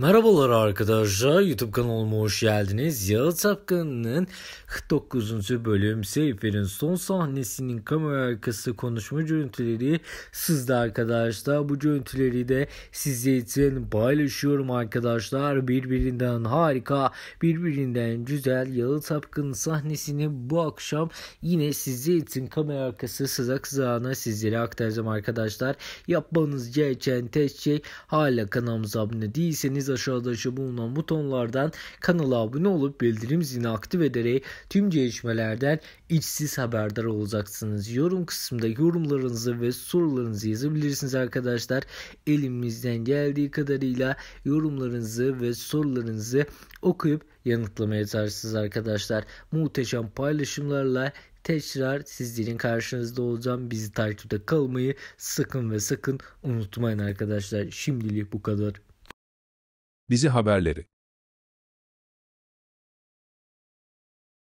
Merhabalar arkadaşlar, YouTube kanalıma hoş geldiniz. Yağız Çapkın'ın 9. bölüm Seyfer'in son sahnesinin kamera arkası konuşma görüntüleri sizde arkadaşlar. Bu görüntüleri de sizler için paylaşıyorum arkadaşlar. Birbirinden harika, birbirinden güzel Yağız Çapkın sahnesini bu akşam yine sizler için kamera arkası sıcak sıcağına sizlere aktaracağım arkadaşlar. Yapmanız gereken tek şey hala kanalımıza abone değilseniz siz aşağıdaki bulunan butonlardan kanala abone olup bildirim zilini aktif ederek tüm gelişmelerden içsiz haberdar olacaksınız. Yorum kısmında yorumlarınızı ve sorularınızı yazabilirsiniz arkadaşlar. Elimizden geldiği kadarıyla yorumlarınızı ve sorularınızı okuyup yanıtlamaya çalışacağız arkadaşlar. Muhteşem paylaşımlarla tekrar sizlerin karşınızda olacağım. Bizi takipte kalmayı sakın ve sakın unutmayın arkadaşlar. Şimdilik bu kadar. Bizi haberleri.